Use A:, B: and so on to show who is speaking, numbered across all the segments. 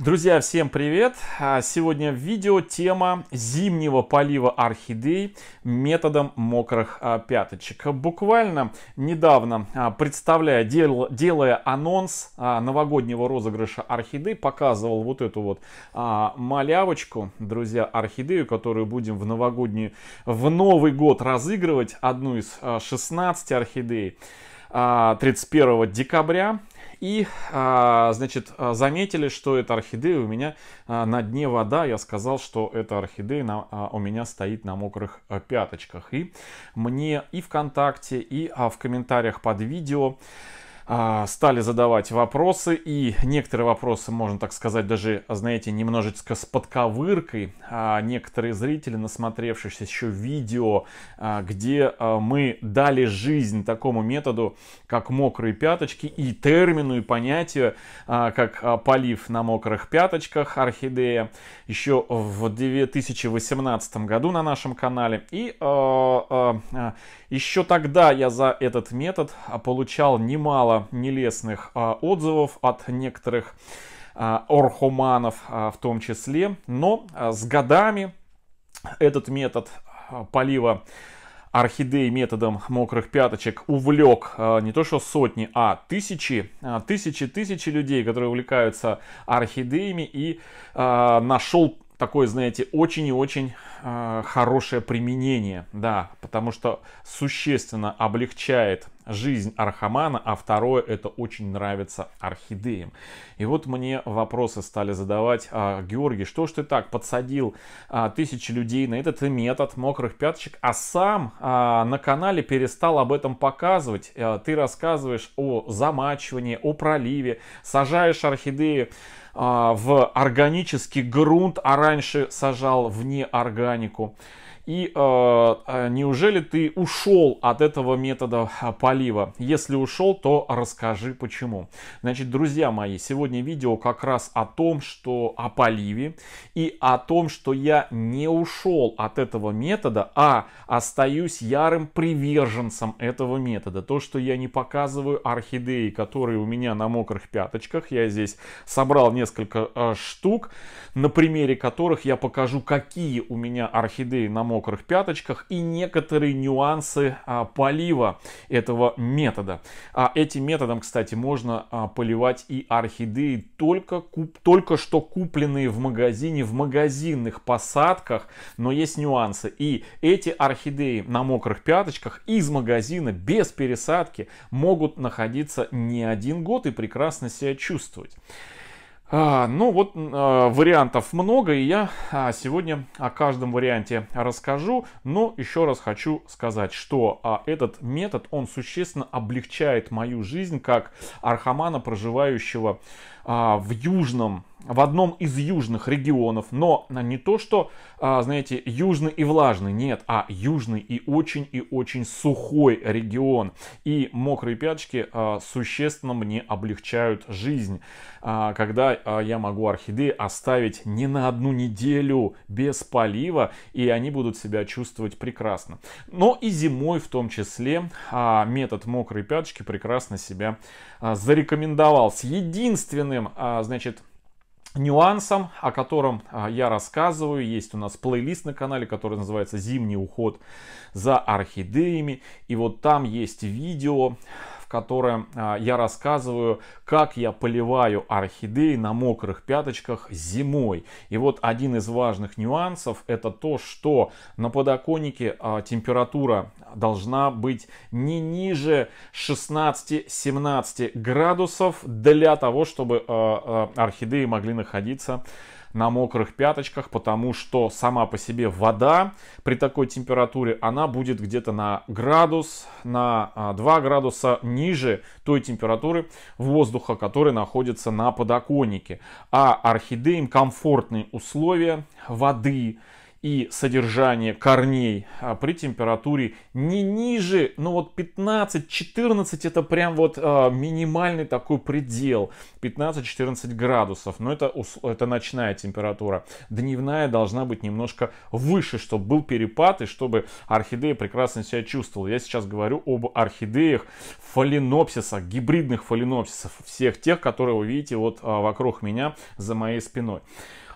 A: Друзья, всем привет! А, сегодня видео тема зимнего полива орхидей методом мокрых а, пяточек. Буквально недавно, а, представляя, дел, делая анонс новогоднего розыгрыша орхидей, показывал вот эту вот малявочку, друзья, орхидею, которую будем в новогоднюю, в Новый год разыгрывать, одну из 16 орхидей. 31 декабря и, а, значит, а, заметили, что это орхидея у меня а, на дне вода. Я сказал, что эта орхидея у меня стоит на мокрых пяточках. И мне и ВКонтакте, и в комментариях под видео а, стали задавать вопросы, и некоторые вопросы, можно так сказать, даже, знаете, немножечко с подковыркой. А некоторые зрители, насмотревшись еще видео, а, где мы дали жизнь такому методу, как мокрые пяточки, и термину, и понятию, как полив на мокрых пяточках орхидея, еще в 2018 году на нашем канале. И еще тогда я за этот метод получал немало было нелестных а, отзывов от некоторых а, орхоманов а, в том числе, но с годами этот метод полива орхидей методом мокрых пяточек увлек не то что сотни, а тысячи, тысячи, тысячи людей, которые увлекаются орхидеями и нашел такой, знаете, очень и очень а, хорошее применение, да, потому что существенно облегчает жизнь Архамана, а второе это очень нравится орхидеям. И вот мне вопросы стали задавать, а, Георгий, что ж ты так подсадил а, тысячи людей на этот метод мокрых пяточек, а сам а, на канале перестал об этом показывать. А, ты рассказываешь о замачивании, о проливе, сажаешь орхидеи а, в органический грунт, а раньше сажал вне органики органику. И э, а неужели ты ушел от этого метода а, полива? Если ушел, то расскажи почему. Значит, друзья мои, сегодня видео как раз о том, что о поливе и о том, что я не ушел от этого метода, а остаюсь ярым приверженцем этого метода. То, что я не показываю орхидеи, которые у меня на мокрых пяточках, я здесь собрал несколько э, штук, на примере которых я покажу, какие у меня орхидеи на мокрых мокрых пяточках и некоторые нюансы а, полива этого метода. А этим методом, кстати, можно а, поливать и орхидеи только, куп, только что купленные в магазине, в магазинных посадках, но есть нюансы. И эти орхидеи на мокрых пяточках из магазина без пересадки могут находиться не один год и прекрасно себя чувствовать. А, ну вот а, вариантов много, и я а, сегодня о каждом варианте расскажу, но еще раз хочу сказать, что этот метод, он существенно облегчает мою жизнь как архамана, проживающего а, в южном в одном из южных регионов, но а, не то, что, а, знаете, южный и влажный, нет, а южный и очень и очень сухой регион. И мокрые пяточки существенно мне облегчают жизнь, когда я могу орхидеи оставить не на одну неделю без полива, и они будут себя чувствовать прекрасно. Но и зимой в том числе метод мокрые пяточки прекрасно себя а, зарекомендовал с единственным, а, значит, нюансом, о котором а, я рассказываю. Есть у нас плейлист на канале, который называется «Зимний уход за орхидеями». И вот там есть видео котором а, я рассказываю, как я поливаю орхидеи на мокрых пяточках зимой. И вот один из важных нюансов это то, что на подоконнике а, температура должна быть не ниже 16-17 градусов для того, чтобы а, орхидеи могли находиться на мокрых пяточках, потому что сама по себе вода при такой температуре, она будет где-то на градус, на 2 а, градуса ниже той температуры воздуха, который находится на подоконнике. А орхидеям комфортные условия воды, и содержание корней а, при температуре не ниже, ну вот 15-14 это прям вот а, минимальный такой предел, 15-14 градусов, но это, это ночная температура. Дневная должна быть немножко выше, чтобы был перепад и чтобы орхидея прекрасно себя чувствовала. Я сейчас говорю об орхидеях фаленопсиса гибридных фаленопсисов, всех тех, которые вы видите вот а, вокруг меня за моей спиной.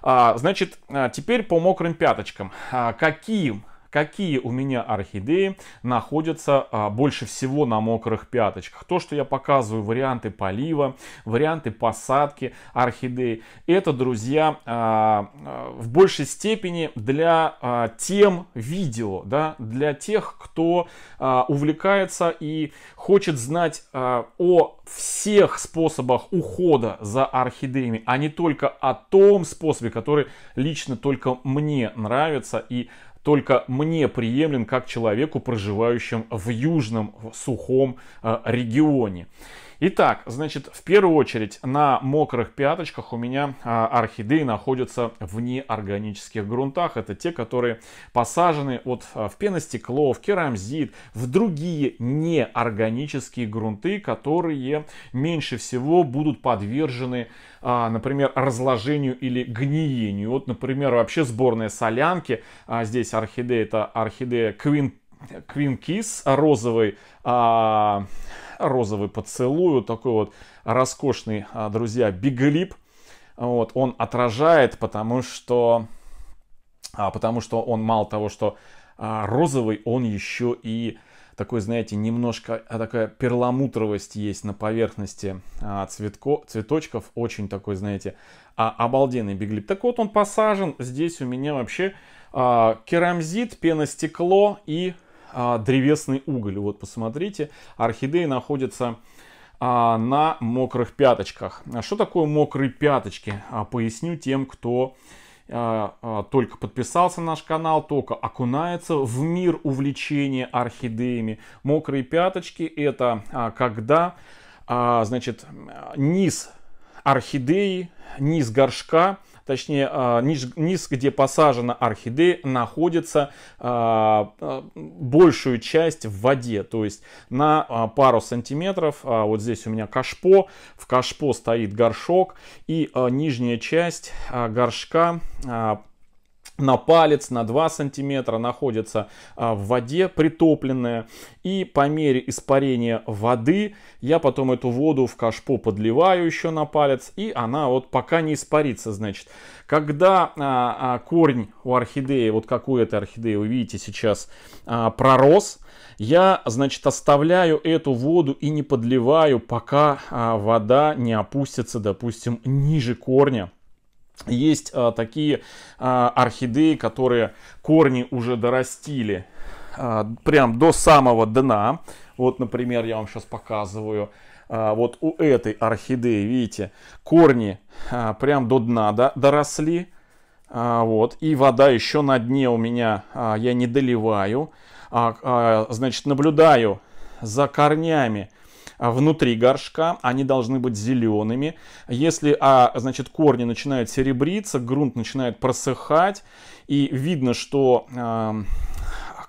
A: А, значит, а, теперь по мокрым пяточкам. А, Какие какие у меня орхидеи находятся а, больше всего на мокрых пяточках. То, что я показываю, варианты полива, варианты посадки орхидеи, это, друзья, а, в большей степени для а, тем видео, да, для тех, кто увлекается и хочет знать о всех способах ухода за орхидеями, а не только о том способе, который лично только мне нравится и только мне приемлен как человеку, проживающему в южном сухом э, регионе. Итак, значит, в первую очередь на мокрых пяточках у меня а, орхидеи находятся в неорганических грунтах. Это те, которые посажены вот а, в пеностекло, в керамзит, в другие неорганические грунты, которые меньше всего будут подвержены, а, например, разложению или гниению. Вот, например, вообще сборные солянки, здесь орхидея, это орхидея Queen Cream Kiss, а розовый, а, розовый поцелую, такой вот роскошный, а, друзья, биглип. Вот, он отражает, потому что, а, потому что он мало того, что а, розовый, он еще и такой, знаете, немножко а, такая перламутровость есть на поверхности а, цветко, цветочков. Очень такой, знаете, а, обалденный биглип. Так вот, он посажен. Здесь у меня вообще а, керамзит, пеностекло и а, древесный уголь. Вот посмотрите, орхидеи находятся а, на мокрых пяточках. А что такое мокрые пяточки? А, поясню тем, кто а, а, только подписался на наш канал, только окунается в мир увлечения орхидеями. Мокрые пяточки это а, когда значит, низ орхидеи, низ горшка – точнее а, низ, низ где посажена орхидея, находится а, а, большую часть в воде. То есть на пару сантиметров, вот здесь у меня кашпо, в кашпо стоит горшок, и нижняя часть горшка на палец, на 2 сантиметра находится а, в воде притопленная. И по мере испарения воды я потом эту воду в кашпо подливаю еще на палец. И она вот пока не испарится, значит. Когда а, а, корень у орхидеи, вот какую у этой орхидеи, вы видите сейчас, а, пророс, я, значит, оставляю эту воду и не подливаю, пока а, вода не опустится, допустим, ниже корня есть а, такие а, орхидеи, которые корни уже дорастили а, прям до самого дна. Вот, например, я вам сейчас показываю. А, вот у этой орхидеи, видите, корни а, прям до дна да, доросли. А, вот, и вода еще на дне у меня, а, я не доливаю. А, а, значит, наблюдаю за корнями а, внутри горшка, они должны быть зелеными. Если, а, значит, корни начинают серебриться, грунт начинает просыхать, и видно, что... Э,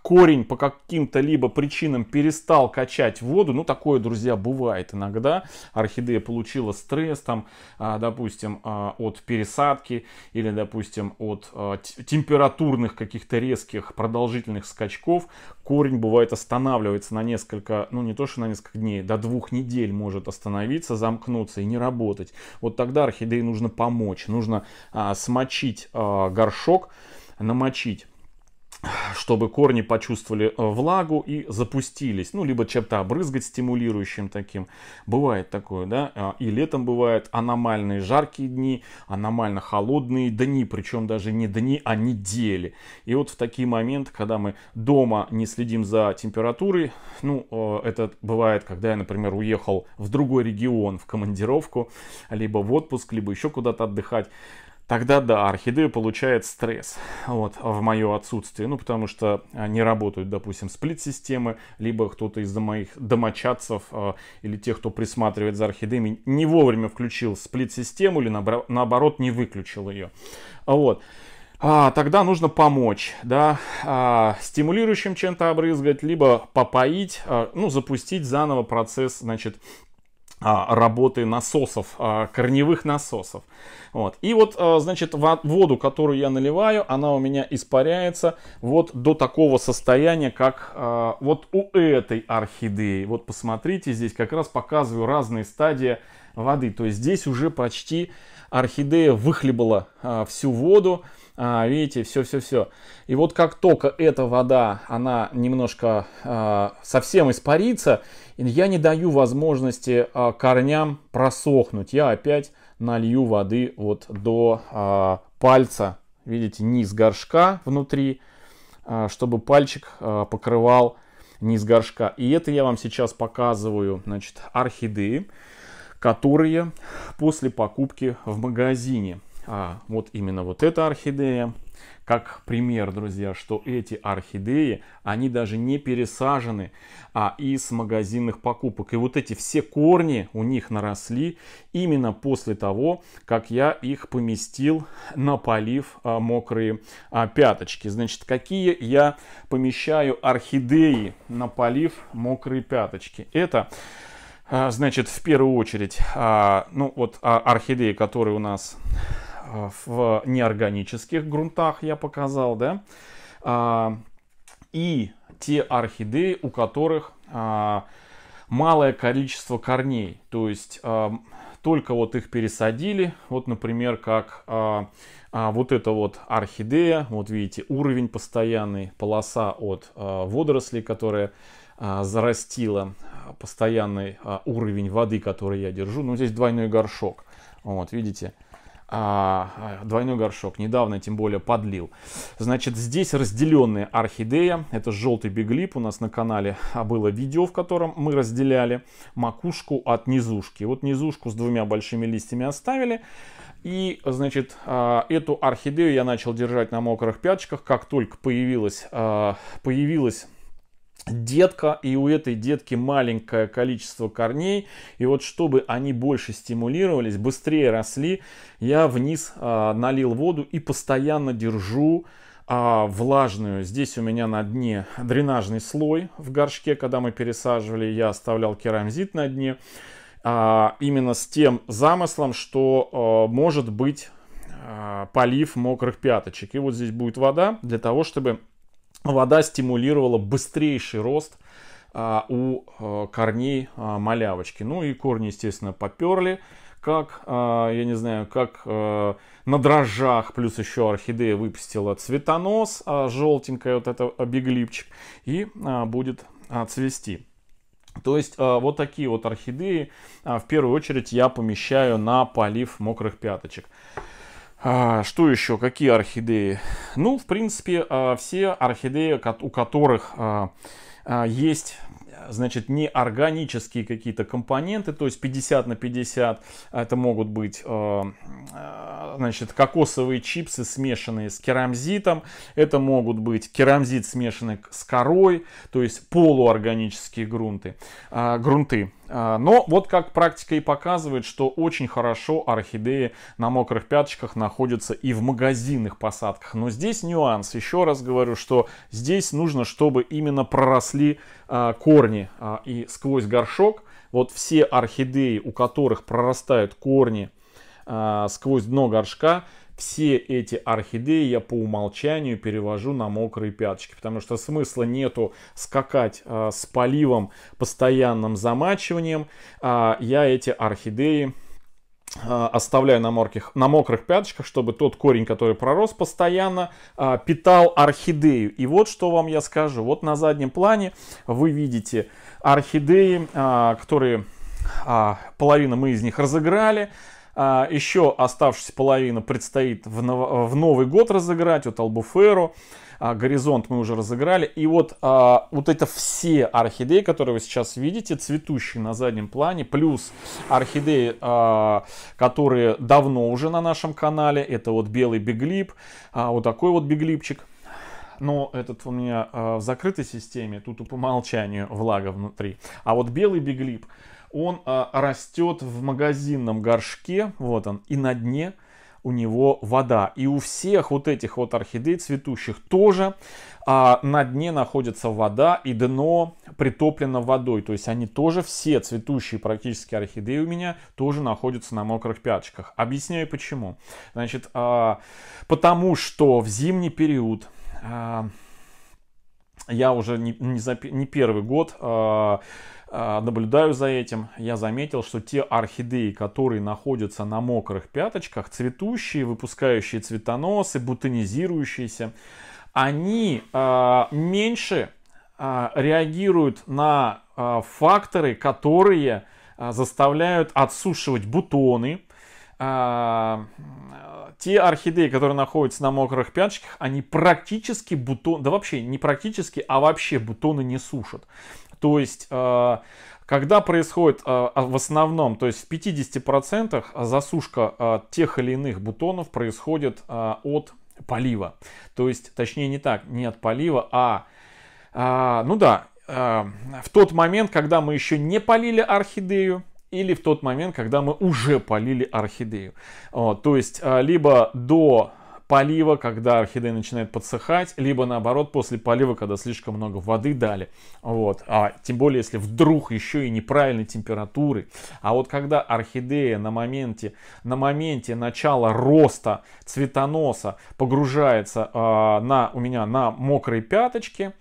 A: корень по каким-то либо причинам перестал качать воду, ну такое, друзья, бывает иногда, орхидея получила стресс там, а, допустим, а, от пересадки или, допустим, от а, температурных каких-то резких продолжительных скачков, корень бывает останавливается на несколько, ну не то что на несколько дней, до двух недель может остановиться, замкнуться и не работать. Вот тогда орхидеи нужно помочь, нужно смочить горшок, намочить чтобы корни почувствовали э, влагу и запустились. Ну, либо чем-то обрызгать стимулирующим таким. Бывает такое, да. А, и летом бывают аномальные жаркие дни, аномально холодные дни, причем даже не дни, а недели. И вот в такие моменты, когда мы дома не следим за температурой, ну, э, это бывает, когда я, например, уехал в другой регион, в командировку, либо в отпуск, либо еще куда-то отдыхать, тогда да, орхидея получает стресс вот, в мое отсутствие. Ну, потому что а, не работают, допустим, сплит-системы, либо кто-то из моих домочадцев э, или тех, кто присматривает за орхидеями, не вовремя включил сплит-систему или наоборот не выключил ее. Вот. А, тогда нужно помочь, да, а, стимулирующим чем-то обрызгать, либо попоить, а, ну, запустить заново процесс, значит, а, работы насосов, а, корневых насосов. Вот. И вот, а, значит, воду, которую я наливаю, она у меня испаряется вот до такого состояния, как вот у этой орхидеи. Вот посмотрите, здесь как раз показываю разные стадии воды. То есть здесь уже почти орхидея выхлебала а, всю воду, а, видите, все-все-все. И вот как только эта вода, она немножко а, совсем испарится, я не даю возможности а, корням просохнуть. Я опять налью воды вот до а, пальца, видите, низ горшка внутри, а, чтобы пальчик а, покрывал низ горшка. И это я вам сейчас показываю, значит, орхидеи которые после покупки в магазине. А вот именно вот эта орхидея, как пример, друзья, что эти орхидеи, они даже не пересажены а, из магазинных покупок. И вот эти все корни у них наросли именно после того, как я их поместил на полив а, мокрые а, пяточки. Значит, какие я помещаю орхидеи на полив мокрые пяточки? Это а, значит, в первую очередь, а, ну вот а, орхидеи, которые у нас в неорганических грунтах я показал, да, и те орхидеи, у которых малое количество корней, то есть только вот их пересадили, вот, например, как вот эта вот орхидея, вот видите, уровень постоянный, полоса от водорослей, которая а, зарастила а, постоянный а, уровень воды, который я держу. Ну, здесь двойной горшок. Вот, видите? А, двойной горшок. Недавно, тем более, подлил. Значит, здесь разделенная орхидея. Это желтый биглип. У нас на канале было видео, в котором мы разделяли макушку от низушки. Вот низушку с двумя большими листьями оставили. И, значит, эту орхидею я начал держать на мокрых пяточках. Как только появилась, появилась детка, и у этой детки маленькое количество корней. И вот чтобы они больше стимулировались, быстрее росли, я вниз а, налил воду и постоянно держу а, влажную. Здесь у меня на дне дренажный слой в горшке, когда мы пересаживали, я оставлял керамзит на дне. А, именно с тем замыслом, что а, может быть а, полив мокрых пяточек. И вот здесь будет вода для того, чтобы вода стимулировала быстрейший рост а, у э, корней а, малявочки. Ну и корни, естественно, поперли, как, а, я не знаю, как э, на дрожжах, плюс еще орхидея выпустила цветонос, желтенькая вот это обеглипчик, и будет цвести. То есть вот такие вот орхидеи в первую очередь я помещаю на полив мокрых пяточек. А, что еще? Какие орхидеи? Ну, в принципе, а, все орхидеи, у которых а, есть значит, не органические какие-то компоненты, то есть 50 на 50, это могут быть, значит, кокосовые чипсы, смешанные с керамзитом, это могут быть керамзит, смешанный с корой, то есть полуорганические грунты, грунты. А, но вот как практика и показывает, что очень хорошо орхидеи на мокрых пяточках находятся и в магазинных посадках. Но здесь нюанс. Еще раз говорю, что здесь нужно, чтобы именно проросли а, корни а, и сквозь горшок. Вот все орхидеи, у которых прорастают корни сквозь дно горшка, все эти орхидеи я по умолчанию перевожу на мокрые пяточки, потому что смысла нету скакать а, с поливом, постоянным замачиванием. А, я эти орхидеи а, оставляю на мокрых, на мокрых пяточках, чтобы тот корень, который пророс постоянно, а, питал орхидею. И вот что вам я скажу. Вот на заднем плане вы видите орхидеи, а, которые половину мы из них разыграли, а еще оставшаяся половина предстоит в, в Новый год разыграть, вот Албуферу. А, горизонт мы уже разыграли. И вот, а, вот это все орхидеи, которые вы сейчас видите, цветущие на заднем плане, плюс орхидеи, а, которые давно уже на нашем канале. Это вот белый биглип, а, вот такой вот биглипчик но этот у меня э, в закрытой системе, тут и по умолчанию влага внутри. А вот белый биглип, он а, растет в магазинном горшке, вот он, и на дне у него вода. И у всех вот этих вот орхидей цветущих тоже а, на дне находится вода и дно притоплено водой. То есть они тоже все цветущие практически орхидеи у меня тоже находятся на мокрых пяточках. Объясняю почему. Значит, а, потому что в зимний период... А, я уже не, не, за, не первый год э, а, наблюдаю за этим, я заметил, что те орхидеи, которые находятся на мокрых пяточках, цветущие, выпускающие цветоносы, бутонизирующиеся, они э, меньше э, реагируют на э, факторы, которые э, заставляют отсушивать бутоны. Э, те орхидеи, которые находятся на мокрых пяточках, они практически бутон, да вообще не практически, а вообще бутоны не сушат. То есть, э, когда происходит э, а в основном, то есть в 50% засушка э, тех или иных бутонов происходит от полива. То есть, точнее не так, не от полива, а, ну да, в тот момент, когда мы еще не полили орхидею, или в тот момент, когда мы уже полили орхидею. То есть, либо до полива, когда орхидея начинает подсыхать, либо наоборот после полива, когда слишком много воды дали. Вот. А, тем более, если вдруг еще и неправильной температуры. А вот когда орхидея на моменте, на моменте начала роста цветоноса погружается а, на, у меня на мокрые пяточки,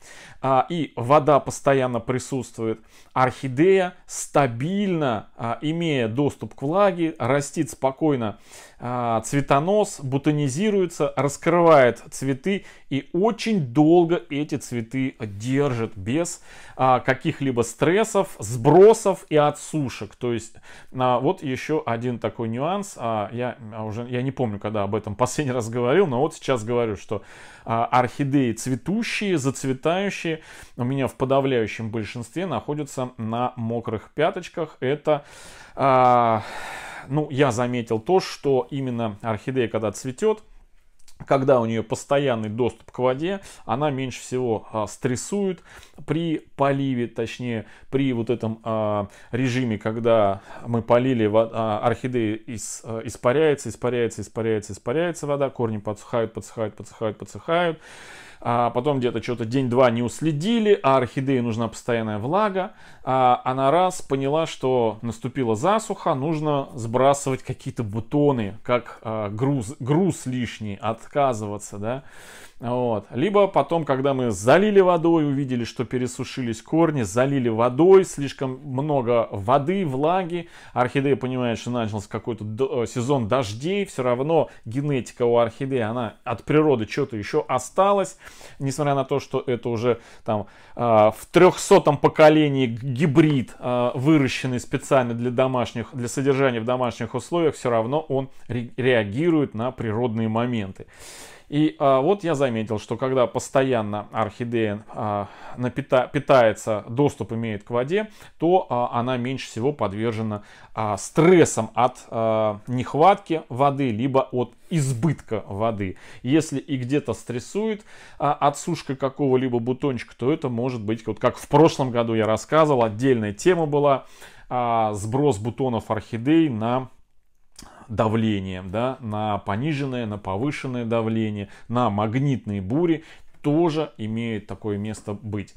A: а, и вода постоянно присутствует, орхидея стабильно, а, имея доступ к влаге, растит спокойно а, цветонос бутонизируется, раскрывает цветы и очень долго эти цветы держит без а, каких-либо стрессов, сбросов и отсушек. То есть а, вот еще один такой нюанс. Я уже я не помню, когда об этом последний раз говорил, но вот сейчас говорю, что орхидеи цветущие, зацветающие у меня в подавляющем большинстве находятся на мокрых пяточках. Это ну, я заметил то, что именно орхидея, когда цветет, когда у нее постоянный доступ к воде, она меньше всего а, стрессует при поливе, точнее при вот этом а, режиме, когда мы полили, а, орхидея из, а, испаряется, испаряется, испаряется, испаряется вода, корни подсыхают, подсыхают, подсыхают, подсыхают. подсыхают а потом где-то что-то день-два не уследили, а орхидее нужна постоянная влага. А она а раз поняла, что наступила засуха, нужно сбрасывать какие-то бутоны, как а, груз, груз лишний, отказываться, да. Вот. Либо потом, когда мы залили водой, увидели, что пересушились корни, залили водой, слишком много воды, влаги. Орхидея понимает, что начался какой-то э, сезон дождей. Все равно генетика у орхидеи, она от природы что-то еще осталась. Несмотря на то, что это уже там а, в трехсотом поколении гибрид, а, выращенный специально для домашних, для содержания в домашних условиях, все равно он реагирует на природные моменты. И а, вот я заметил, что когда постоянно орхидея а, напита, питается, доступ имеет к воде, то а, она меньше всего подвержена а, стрессам от а, нехватки воды, либо от избытка воды. Если и где-то стрессует а, отсушка какого-либо бутончика, то это может быть, вот как в прошлом году я рассказывал, отдельная тема была а, сброс бутонов орхидей на давление, да, на пониженное, на повышенное давление, на магнитные бури тоже имеет такое место быть.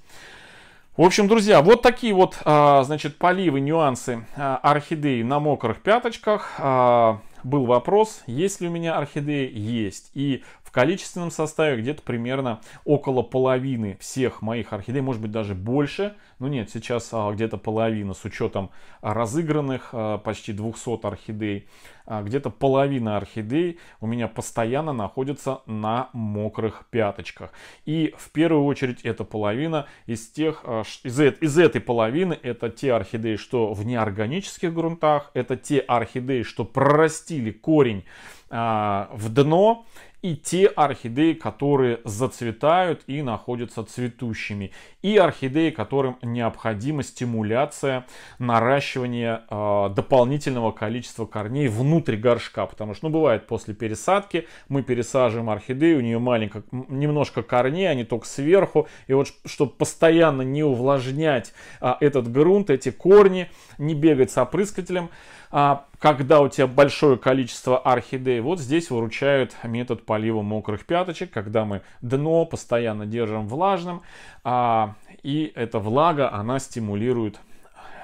A: В общем, друзья, вот такие вот, а, значит, поливы, нюансы а, орхидеи на мокрых пяточках. А, был вопрос, есть ли у меня орхидеи? Есть. И количественном составе где-то примерно около половины всех моих орхидей, может быть даже больше. Ну нет, сейчас а, где-то половина с учетом разыгранных а, почти 200 орхидей. А, где-то половина орхидей у меня постоянно находится на мокрых пяточках. И в первую очередь эта половина из тех, а, из, из этой половины это те орхидеи, что в неорганических грунтах, это те орхидеи, что прорастили корень а, в дно и те орхидеи, которые зацветают и находятся цветущими, и орхидеи, которым необходима стимуляция наращивания э, а, дополнительного количества корней внутрь горшка, потому что, ну, бывает после пересадки мы пересаживаем орхидеи, у нее маленько, немножко корней, они только сверху, и вот чтобы постоянно не увлажнять э, этот грунт, эти корни, не бегать с опрыскателем, э, когда у тебя большое количество орхидей, вот здесь выручает метод полива мокрых пяточек, когда мы дно постоянно держим влажным, а, и эта влага, она стимулирует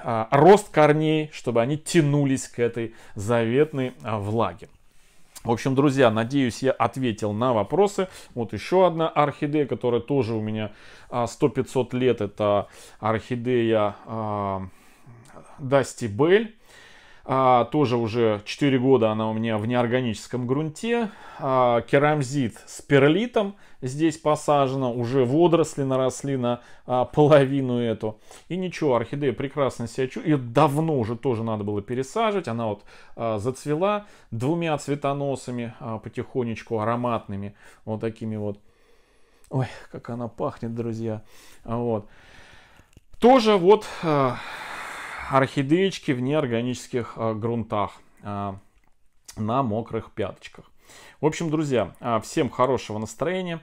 A: а, рост корней, чтобы они тянулись к этой заветной а, влаге. В общем, друзья, надеюсь, я ответил на вопросы. Вот еще одна орхидея, которая тоже у меня 100-500 а, лет. Это орхидея э, Дасти Бель. А, тоже уже 4 года она у меня в неорганическом грунте. А, керамзит с перлитом здесь посажена. Уже водоросли наросли на а, половину эту. И ничего, орхидея прекрасно себя чувствует. Ее давно уже тоже надо было пересаживать. Она вот а, зацвела двумя цветоносами а, потихонечку, ароматными. Вот такими вот. Ой, как она пахнет, друзья. Вот. Тоже вот... А орхидеечки в неорганических а, грунтах а, на мокрых пяточках. В общем, друзья, а, всем хорошего настроения,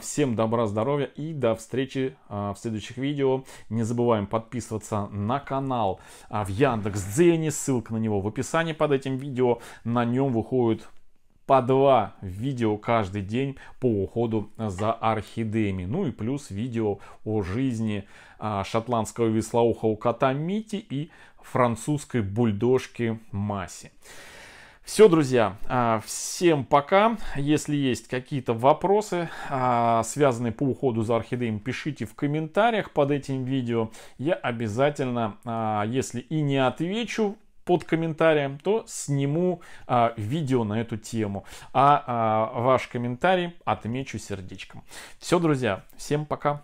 A: всем добра, здоровья и до встречи в следующих видео. Не забываем подписываться на канал в Яндекс.Дзене, ссылка на него в описании под этим видео. На нем выходят по два видео каждый день по уходу за орхидеями. Ну и плюс видео о жизни а, шотландского веслоухого кота Мити и французской бульдожки Маси. Все, друзья, а, всем пока. Если есть какие-то вопросы, а, связанные по уходу за орхидеем, пишите в комментариях под этим видео. Я обязательно, если и не отвечу, под комментарием, то сниму а, видео на эту тему. А, а ваш комментарий отмечу сердечком. Все, друзья, всем пока.